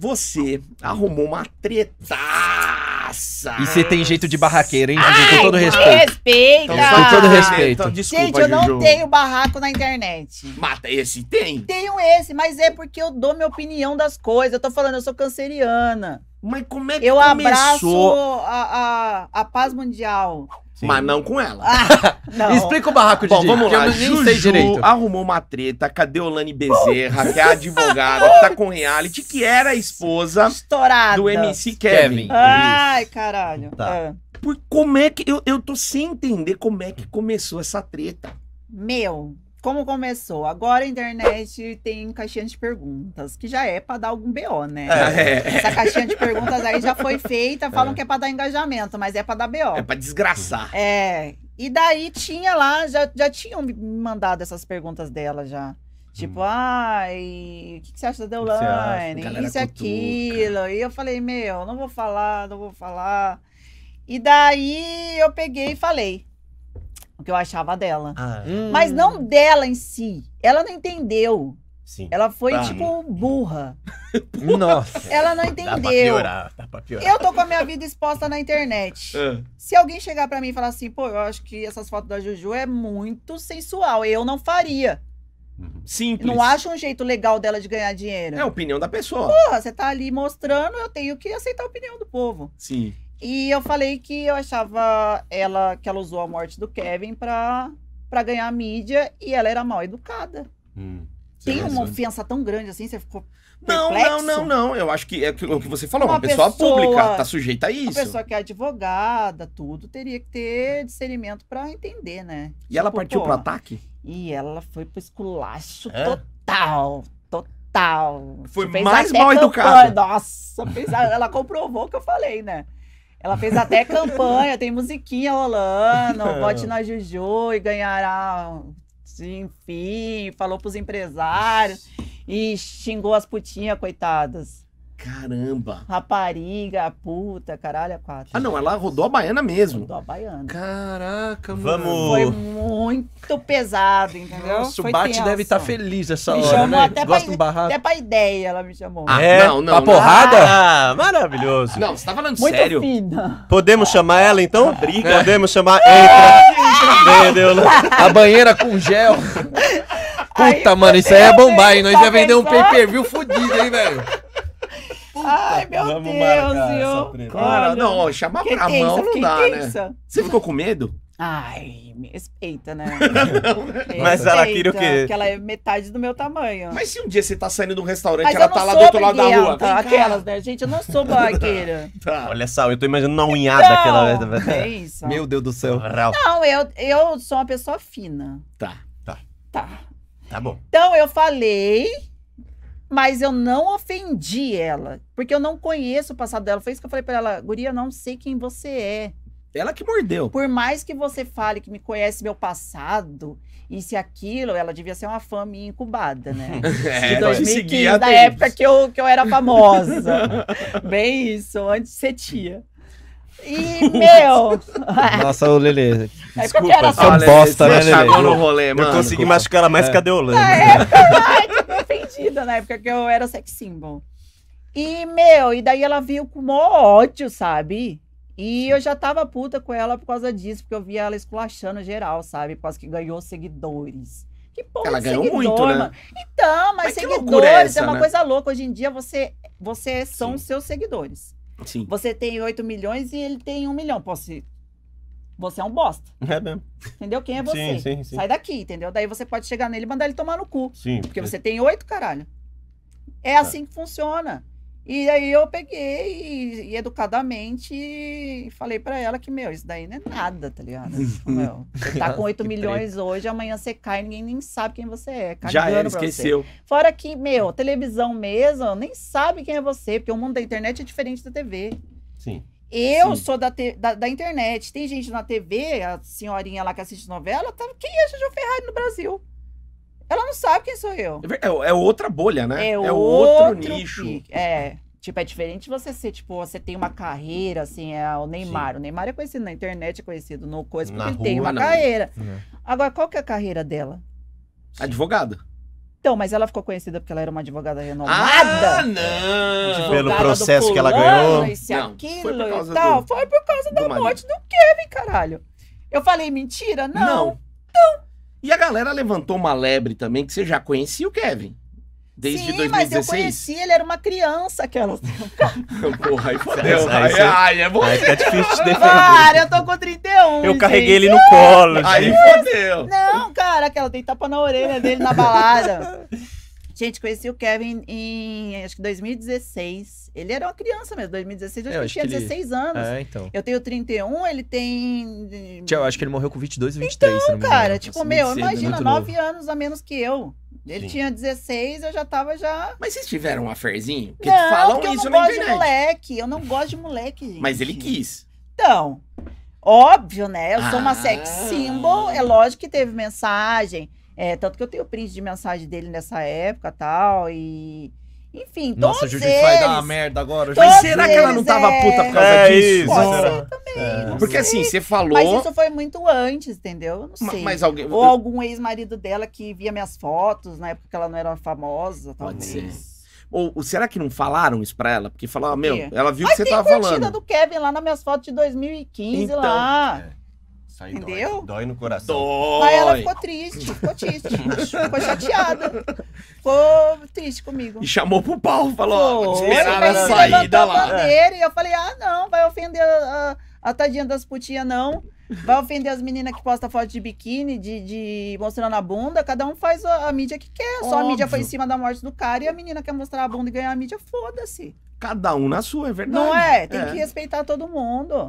Você arrumou uma tretaça. E você tem jeito de barraqueiro, hein, Juju? com todo respeito. Respeita! Então, com todo respeito. Então, desculpa, Gente, eu não tenho barraco na internet. Mata esse, tem? Tenho esse, mas é porque eu dou minha opinião das coisas. Eu tô falando, eu sou canceriana. Mas como é que eu começou? abraço a, a, a paz mundial. Sim. Mas não com ela. Ah, não. Explica o barraco de Bom, dia, vamos lá. Eu nem Juju sei direito. arrumou uma treta. Cadê Olane Bezerra, que é a advogada, que tá com reality, que era a esposa Estourada. do MC Kevin. Kevin. Ai, caralho. Tá. É. Por como é que. Eu, eu tô sem entender como é que começou essa treta. Meu como começou? Agora a internet tem caixinha de perguntas, que já é para dar algum BO, né? É. Essa caixinha de perguntas aí já foi feita, é. falam é. que é para dar engajamento, mas é para dar BO. É para desgraçar. É. E daí tinha lá, já, já tinham me mandado essas perguntas dela já. Tipo, hum. ai, o que, que, você acha da Deolane? Isso e aquilo. E eu falei, meu, não vou falar, não vou falar. E daí eu peguei e falei o que eu achava dela. Ah. Hum. Mas não hum. dela em si. Ela não entendeu. Sim. Ela foi, tá. tipo, burra. Nossa. Ela não entendeu. Dá pra piorar, dá pra piorar. Eu tô com a minha vida exposta na internet. É. Se alguém chegar para mim e falar assim, pô, eu acho que essas fotos da Juju é muito sensual, eu não faria. Uhum. Simples. Não acho um jeito legal dela de ganhar dinheiro. É a opinião da pessoa. Porra, você tá ali mostrando, eu tenho que aceitar a opinião do povo. Sim. E eu falei que eu achava ela que ela usou a morte do Kevin pra pra ganhar a mídia e ela era mal educada. Hum, Tem uma ofensa né? tão grande assim, você ficou não, perplexo? não, não, não. Eu acho que é o que você falou, uma, uma pessoa, pessoa, pública tá sujeita a isso. Uma pessoa que é advogada, tudo, teria que ter discernimento para entender, né? E tipo, ela partiu para ataque? E ela foi pro esculacho é? total, total. Foi mais mal educada. Nossa, ela comprovou o que eu falei, né? Ela fez até campanha, tem musiquinha rolando, bote na Juju e ganhará, enfim, falou pros empresários e xingou as putinhas, coitadas. Caramba! Rapariga, puta, caralho, a é quatro. Ah, não, ela rodou a baiana mesmo. Rodou a baiana. Caraca, mano. Vamos. Foi muito pesado, entendeu? Nossa, o Bate deve estar tá feliz essa me hora, né? Até Gosta pra, um barraco. Até pra ideia ela me chamou. Ah, é? Não, não. Pra porrada? Ah, ah, maravilhoso. Não, você tá falando muito sério? Fina. Podemos chamar ela, então? Ah, briga. Podemos chamar... Entra. Ah, entendeu? Né? a banheira com gel. Puta, aí, mano, isso aí é bombar, hein? Nós ia tá vender um pay-per-view fudido, hein, velho? Ai, meu Vamos Deus, viu? Cara, ah, não, ó, chamar pra tensa, mão não dá, tensa. né? Você ficou com medo? Ai, me respeita, né? Respeita, Mas ela queria o quê? Que ela é metade do meu tamanho. Mas se um dia você tá saindo de um restaurante, Mas ela tá lá do outro lado da rua. Tá, aquelas, né? Gente, eu não sou barraqueira. tá. Olha só, eu tô imaginando uma unhada então, aquela. É isso. Meu Deus do céu. Não, eu, eu sou uma pessoa fina. Tá, tá. Tá. Tá bom. Então eu falei mas eu não ofendi ela, porque eu não conheço o passado dela. Foi isso que eu falei para ela, Guria, eu não sei quem você é. Ela que mordeu. Por mais que você fale que me conhece meu passado, isso e aquilo, ela devia ser uma fã minha incubada, né? É, de 2015, da época que eu, que eu era famosa. Bem isso, antes de ser tia. E, meu... Nossa, o Lele. É desculpa. É eu era... bosta, né, Lelê? mano. Eu consegui machucar ela mais que a Deolane. Ah, é, é conhecida na época que eu era sex symbol. E, meu, e daí ela viu com maior ódio, sabe? E eu já tava puta com ela por causa disso, porque eu via ela esculachando geral, sabe? Por causa que ganhou seguidores. Que porra ela ganhou seguidor, muito, né? mano. né? Então, mas, mas seguidores é, é essa, é, uma né? coisa louca. Hoje em dia, você, você são Sim. seus seguidores. Sim. Você tem 8 milhões e ele tem 1 milhão. posso você é um bosta. É mesmo. Entendeu? Quem é você? Sim, sim, sim. Sai daqui, entendeu? Daí você pode chegar nele e mandar ele tomar no cu. Sim. Porque é. você tem oito, caralho. É, é assim que funciona. E aí eu peguei e, e educadamente falei para ela que, meu, isso daí não é nada, tá ligado? Tipo, meu, tá com 8 milhões treta. hoje, amanhã você cai, ninguém nem sabe quem você é. Já era, esqueceu. Você. Fora que, meu, televisão mesmo nem sabe quem é você, porque o mundo da internet é diferente da TV. Sim. Eu Sim. sou da, te, da, da, internet. Tem gente na TV, a senhorinha lá que assiste novela, tá, quem é Jojo Ferrari no Brasil? Ela não sabe quem sou eu. É, é, é outra bolha, né? É, é outro, outro nicho. Que, é. Tipo, é diferente você ser, tipo, você tem uma carreira, assim, é o Neymar. Sim. O Neymar é conhecido na internet, é conhecido no coisa, porque na ele rua, tem uma não. Né? carreira. É. Agora, qual que é a carreira dela? Advogada. Então, mas ela ficou conhecida porque ela era uma advogada renomada. Ah, não! Tipo, advogada Pelo processo que ela ganhou. Esse, não, aquilo foi por causa e tal. Do... Foi por causa do da marido. morte do Kevin, caralho. Eu falei mentira? Não. Não. não. E a galera levantou uma lebre também que você já conhecia o Kevin. Desde Sim, 2016? mas eu conheci, ele era uma criança aquela. Porra, aí fodeu. Aí, aí, aí, é você. Aí fica difícil de defender. Cara, eu tô com 31. Eu carreguei ele no colo. Aí fodeu. Não, Caraca, ela tem tapa na orelha dele na balada. Gente, conheci o Kevin em acho que 2016. Ele era uma criança mesmo, 2016, eu é, acho, eu acho que tinha 16 ele... anos. É, então. Eu tenho 31, ele tem. Tia, eu acho que ele morreu com 22 ou 23. Então, não cara, me tipo, meu, cedo, imagina, 9 novo. anos a menos que eu. Ele Sim. tinha 16, eu já tava já. Mas vocês tiveram um aferzinho? Porque não, falam porque eu isso eu não gosto de moleque. Eu não gosto de moleque, gente. Mas ele quis. Então. Óbvio, né? Eu sou uma sex ah. symbol, é lógico que teve mensagem. É, tanto que eu tenho print de mensagem dele nessa época tal, e. Enfim, Nossa, todos Nossa, Judith vai dar uma merda agora. Mas será que ela não tava é... puta por causa é disso? Isso, Pode será? também. É. Porque assim, você falou... Mas isso foi muito antes, entendeu? Eu não sei. Mas, mas alguém... Ou algum ex-marido dela que via minhas fotos, na época que ela não era famosa, talvez. Pode ser. Ou, será que não falaram isso pra ela? Porque falaram, ah, meu, ela viu o que você tava falando. Mas tem curtida do Kevin lá nas minhas fotos de 2015 então, lá. É. Aí Entendeu? Dói, dói, no coração. Dói. Aí ela ficou triste, ficou triste. ficou chateada. Ficou triste comigo. E chamou pro pau, falou, ó, oh, desmerecer a saída lá. e eu falei, ah, não, vai ofender a, a ah, tadinha das putinhas não. Vai ofender as meninas que postam foto de biquíni, de, de mostrando a bunda. Cada um faz a, a mídia que quer. Só a mídia foi em cima da morte do cara e a menina quer mostrar a bunda e ganhar a mídia, foda-se. Cada um na sua, é verdade. Não é? Tem é. que respeitar todo mundo.